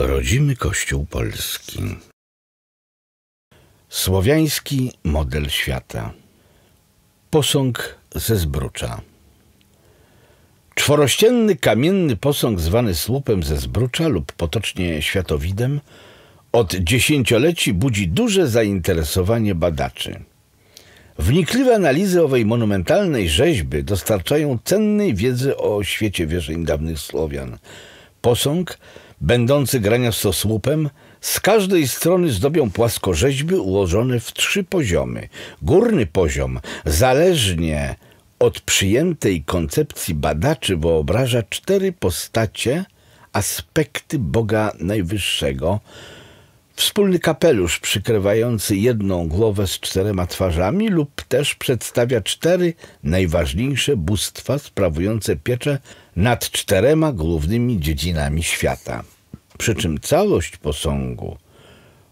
Rodzimy Kościół Polski. Słowiański model świata. Posąg ze zbrucza. Czworościenny kamienny posąg zwany słupem ze zbrucza lub potocznie światowidem od dziesięcioleci budzi duże zainteresowanie badaczy. Wnikliwe analizy owej monumentalnej rzeźby dostarczają cennej wiedzy o świecie wierzeń dawnych Słowian. Posąg – będący graniostosłupem, z każdej strony zdobią płaskorzeźby ułożone w trzy poziomy. Górny poziom, zależnie od przyjętej koncepcji badaczy, wyobraża cztery postacie, aspekty Boga Najwyższego – Wspólny kapelusz przykrywający jedną głowę z czterema twarzami lub też przedstawia cztery najważniejsze bóstwa sprawujące pieczę nad czterema głównymi dziedzinami świata. Przy czym całość posągu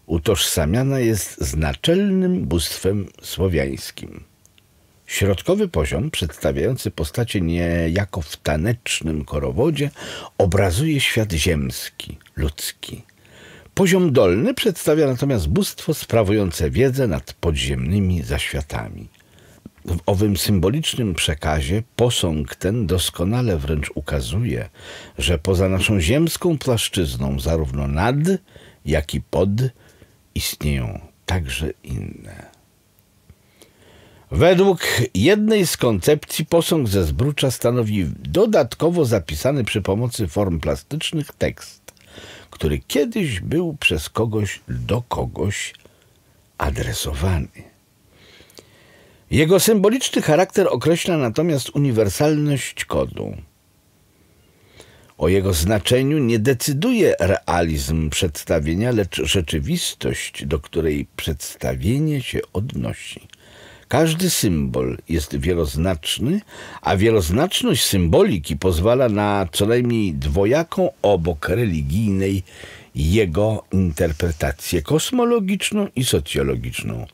utożsamiana jest z naczelnym bóstwem słowiańskim. Środkowy poziom, przedstawiający postacie niejako w tanecznym korowodzie, obrazuje świat ziemski, ludzki – Poziom dolny przedstawia natomiast bóstwo sprawujące wiedzę nad podziemnymi zaświatami. W owym symbolicznym przekazie posąg ten doskonale wręcz ukazuje, że poza naszą ziemską płaszczyzną, zarówno nad, jak i pod, istnieją także inne. Według jednej z koncepcji posąg ze zbrucza stanowi dodatkowo zapisany przy pomocy form plastycznych tekst który kiedyś był przez kogoś do kogoś adresowany. Jego symboliczny charakter określa natomiast uniwersalność kodu. O jego znaczeniu nie decyduje realizm przedstawienia, lecz rzeczywistość, do której przedstawienie się odnosi. Każdy symbol jest wieloznaczny, a wieloznaczność symboliki pozwala na co najmniej dwojaką obok religijnej jego interpretację kosmologiczną i socjologiczną.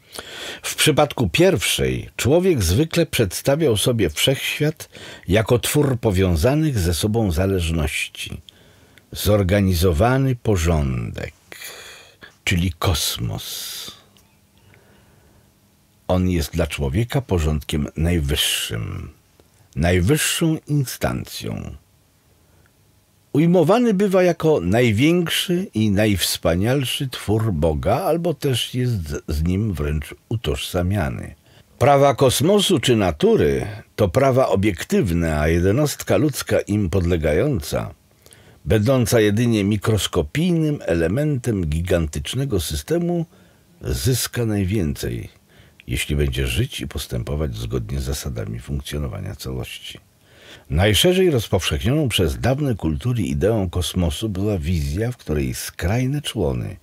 W przypadku pierwszej człowiek zwykle przedstawiał sobie wszechświat jako twór powiązanych ze sobą zależności, zorganizowany porządek, czyli kosmos. On jest dla człowieka porządkiem najwyższym, najwyższą instancją. Ujmowany bywa jako największy i najwspanialszy twór Boga, albo też jest z nim wręcz utożsamiany. Prawa kosmosu czy natury to prawa obiektywne, a jednostka ludzka im podlegająca, będąca jedynie mikroskopijnym elementem gigantycznego systemu, zyska najwięcej jeśli będzie żyć i postępować zgodnie z zasadami funkcjonowania całości. Najszerzej rozpowszechnioną przez dawne kultury ideą kosmosu była wizja, w której skrajne człony,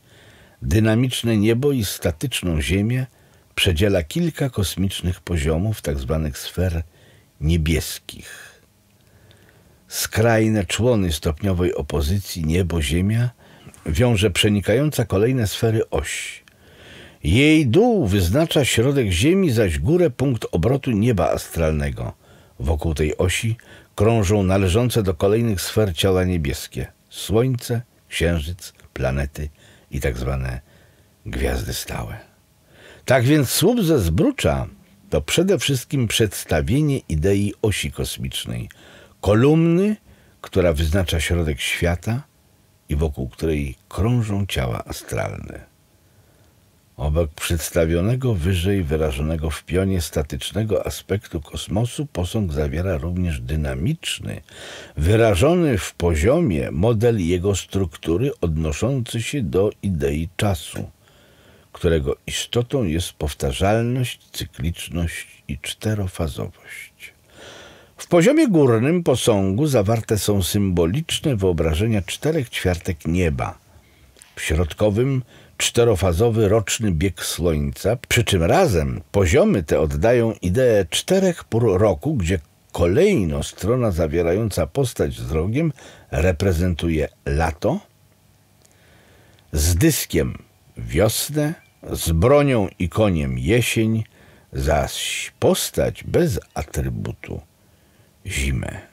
dynamiczne niebo i statyczną Ziemię przedziela kilka kosmicznych poziomów tzw. Tak sfer niebieskich. Skrajne człony stopniowej opozycji niebo-ziemia wiąże przenikająca kolejne sfery oś, jej dół wyznacza środek Ziemi, zaś górę punkt obrotu nieba astralnego. Wokół tej osi krążą należące do kolejnych sfer ciała niebieskie Słońce, Księżyc, planety i tak zwane gwiazdy stałe. Tak więc słup ze zbrucza to przede wszystkim przedstawienie idei osi kosmicznej, kolumny, która wyznacza środek świata i wokół której krążą ciała astralne. Obok przedstawionego wyżej wyrażonego w pionie statycznego aspektu kosmosu posąg zawiera również dynamiczny, wyrażony w poziomie model jego struktury odnoszący się do idei czasu, którego istotą jest powtarzalność, cykliczność i czterofazowość. W poziomie górnym posągu zawarte są symboliczne wyobrażenia czterech ćwiartek nieba – środkowym czterofazowy roczny bieg Słońca, przy czym razem poziomy te oddają ideę czterech pór roku, gdzie kolejno strona zawierająca postać z rogiem reprezentuje lato, z dyskiem wiosnę, z bronią i koniem jesień, zaś postać bez atrybutu zimę.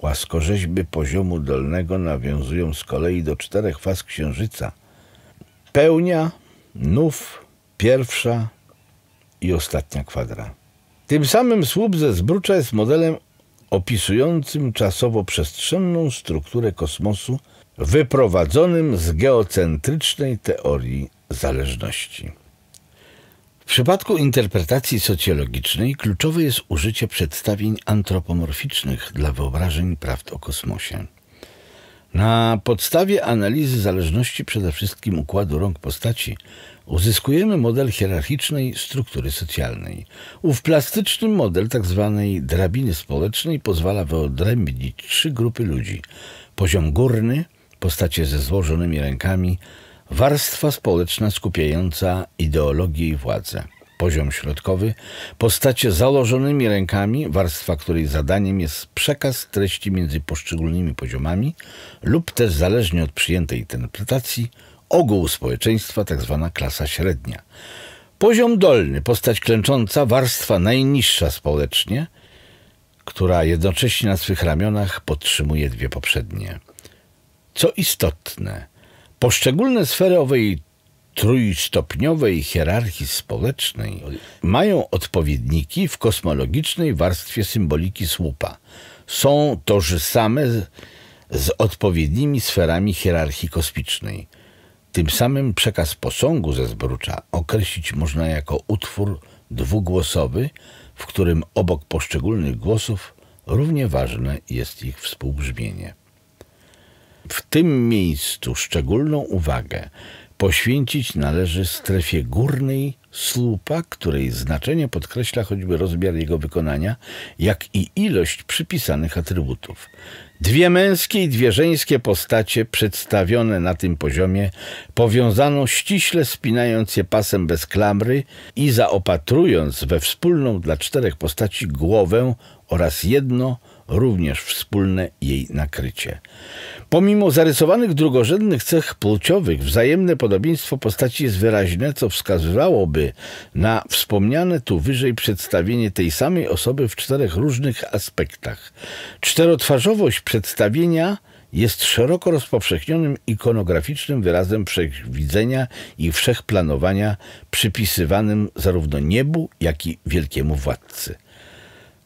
Płaskorzeźby poziomu dolnego nawiązują z kolei do czterech faz Księżyca. Pełnia, nów, pierwsza i ostatnia kwadra. Tym samym słup ze Zbrucza jest modelem opisującym czasowo-przestrzenną strukturę kosmosu, wyprowadzonym z geocentrycznej teorii zależności. W przypadku interpretacji socjologicznej kluczowe jest użycie przedstawień antropomorficznych dla wyobrażeń prawd o kosmosie. Na podstawie analizy zależności przede wszystkim układu rąk postaci uzyskujemy model hierarchicznej struktury socjalnej. Ów plastyczny model tzw. Tak drabiny społecznej pozwala wyodrębnić trzy grupy ludzi. Poziom górny, postacie ze złożonymi rękami, Warstwa społeczna skupiająca ideologię i władzę. Poziom środkowy, postacie założonymi rękami, warstwa której zadaniem jest przekaz treści między poszczególnymi poziomami lub też zależnie od przyjętej interpretacji, ogół społeczeństwa, tzw. Tak klasa średnia. Poziom dolny, postać klęcząca, warstwa najniższa społecznie, która jednocześnie na swych ramionach podtrzymuje dwie poprzednie. Co istotne, Poszczególne sfery owej trójstopniowej hierarchii społecznej mają odpowiedniki w kosmologicznej warstwie symboliki słupa. Są tożsame z odpowiednimi sferami hierarchii kosmicznej. Tym samym przekaz posągu ze zbrucza określić można jako utwór dwugłosowy, w którym obok poszczególnych głosów równie ważne jest ich współbrzmienie. W tym miejscu szczególną uwagę poświęcić należy strefie górnej słupa, której znaczenie podkreśla choćby rozmiar jego wykonania, jak i ilość przypisanych atrybutów. Dwie męskie i dwie żeńskie postacie przedstawione na tym poziomie powiązano ściśle spinając je pasem bez klamry i zaopatrując we wspólną dla czterech postaci głowę oraz jedno również wspólne jej nakrycie. Pomimo zarysowanych drugorzędnych cech płciowych, wzajemne podobieństwo postaci jest wyraźne, co wskazywałoby na wspomniane tu wyżej przedstawienie tej samej osoby w czterech różnych aspektach. Czterotwarzowość przedstawienia jest szeroko rozpowszechnionym ikonograficznym wyrazem wszechwidzenia i wszechplanowania przypisywanym zarówno niebu, jak i wielkiemu władcy.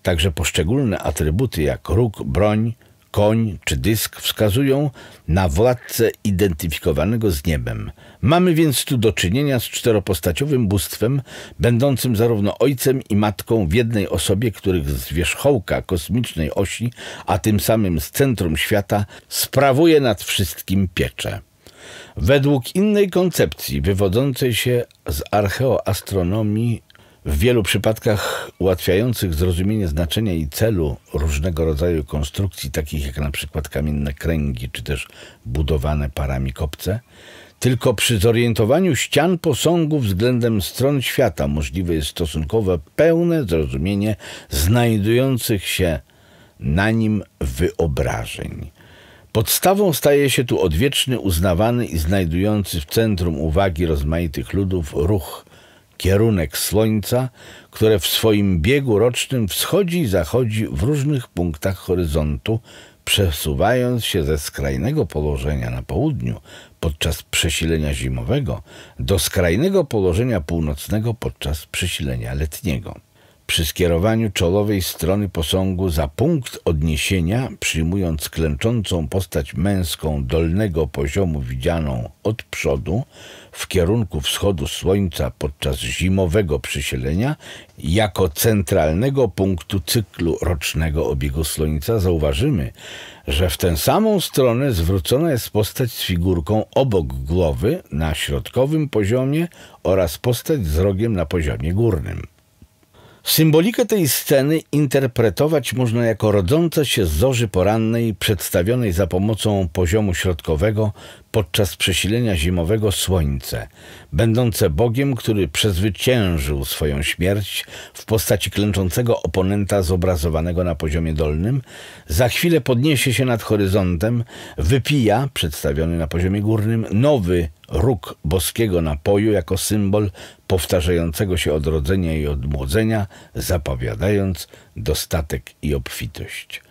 Także poszczególne atrybuty jak róg, broń, koń czy dysk wskazują na władcę identyfikowanego z niebem. Mamy więc tu do czynienia z czteropostaciowym bóstwem, będącym zarówno ojcem i matką w jednej osobie, których z wierzchołka kosmicznej osi, a tym samym z centrum świata, sprawuje nad wszystkim pieczę. Według innej koncepcji wywodzącej się z archeoastronomii w wielu przypadkach ułatwiających zrozumienie znaczenia i celu różnego rodzaju konstrukcji, takich jak na przykład kamienne kręgi czy też budowane parami kopce, tylko przy zorientowaniu ścian posągu względem stron świata możliwe jest stosunkowe pełne zrozumienie znajdujących się na nim wyobrażeń. Podstawą staje się tu odwieczny, uznawany i znajdujący w centrum uwagi rozmaitych ludów ruch kierunek Słońca, które w swoim biegu rocznym wschodzi i zachodzi w różnych punktach horyzontu, przesuwając się ze skrajnego położenia na południu podczas przesilenia zimowego do skrajnego położenia północnego podczas przesilenia letniego przy skierowaniu czołowej strony posągu za punkt odniesienia, przyjmując klęczącą postać męską dolnego poziomu widzianą od przodu w kierunku wschodu słońca podczas zimowego przysielenia, jako centralnego punktu cyklu rocznego obiegu słońca, zauważymy, że w tę samą stronę zwrócona jest postać z figurką obok głowy na środkowym poziomie oraz postać z rogiem na poziomie górnym. Symbolikę tej sceny interpretować można jako rodzące się z zorzy porannej, przedstawionej za pomocą poziomu środkowego podczas przesilenia zimowego słońce, będące Bogiem, który przezwyciężył swoją śmierć w postaci klęczącego oponenta zobrazowanego na poziomie dolnym, za chwilę podniesie się nad horyzontem, wypija, przedstawiony na poziomie górnym, nowy róg boskiego napoju jako symbol powtarzającego się odrodzenia i odmłodzenia, zapowiadając dostatek i obfitość.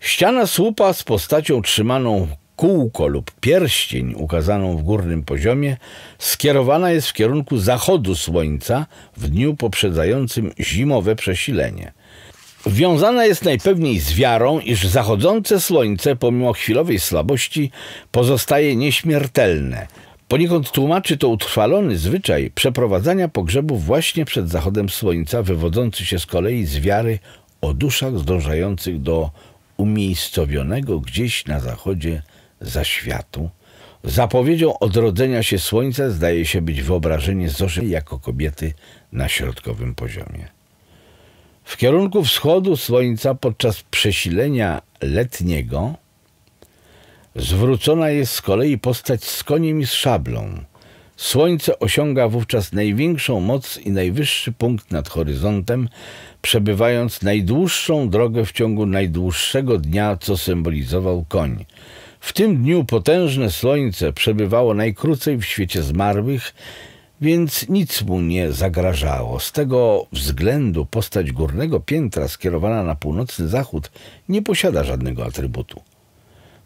Ściana słupa z postacią trzymaną kółko lub pierścień ukazaną w górnym poziomie skierowana jest w kierunku zachodu słońca w dniu poprzedzającym zimowe przesilenie. Wiązana jest najpewniej z wiarą, iż zachodzące słońce, pomimo chwilowej słabości, pozostaje nieśmiertelne. Poniekąd tłumaczy to utrwalony zwyczaj przeprowadzania pogrzebów właśnie przed zachodem słońca, wywodzący się z kolei z wiary o duszach zdążających do umiejscowionego gdzieś na zachodzie zaświatu. Zapowiedzią odrodzenia się słońca zdaje się być wyobrażenie Zoszy jako kobiety na środkowym poziomie. W kierunku wschodu słońca podczas przesilenia letniego zwrócona jest z kolei postać z koniem i z szablą. Słońce osiąga wówczas największą moc i najwyższy punkt nad horyzontem, przebywając najdłuższą drogę w ciągu najdłuższego dnia, co symbolizował koń. W tym dniu potężne słońce przebywało najkrócej w świecie zmarłych, więc nic mu nie zagrażało. Z tego względu postać górnego piętra skierowana na północny zachód nie posiada żadnego atrybutu.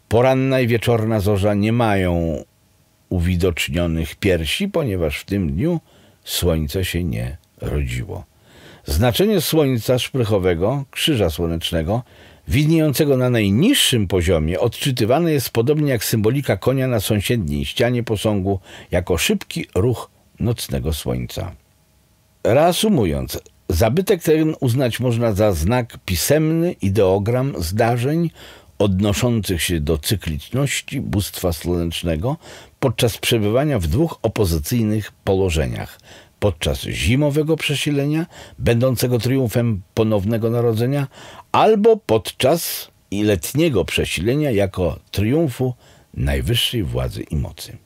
Poranna i wieczorna zorza nie mają uwidocznionych piersi, ponieważ w tym dniu słońce się nie rodziło. Znaczenie słońca szprychowego, krzyża słonecznego, widniejącego na najniższym poziomie, odczytywane jest podobnie jak symbolika konia na sąsiedniej ścianie posągu, jako szybki ruch nocnego słońca. Reasumując, zabytek ten uznać można za znak pisemny, ideogram zdarzeń odnoszących się do cykliczności bóstwa słonecznego podczas przebywania w dwóch opozycyjnych położeniach podczas zimowego przesilenia, będącego triumfem ponownego narodzenia, albo podczas letniego przesilenia jako triumfu najwyższej władzy i mocy.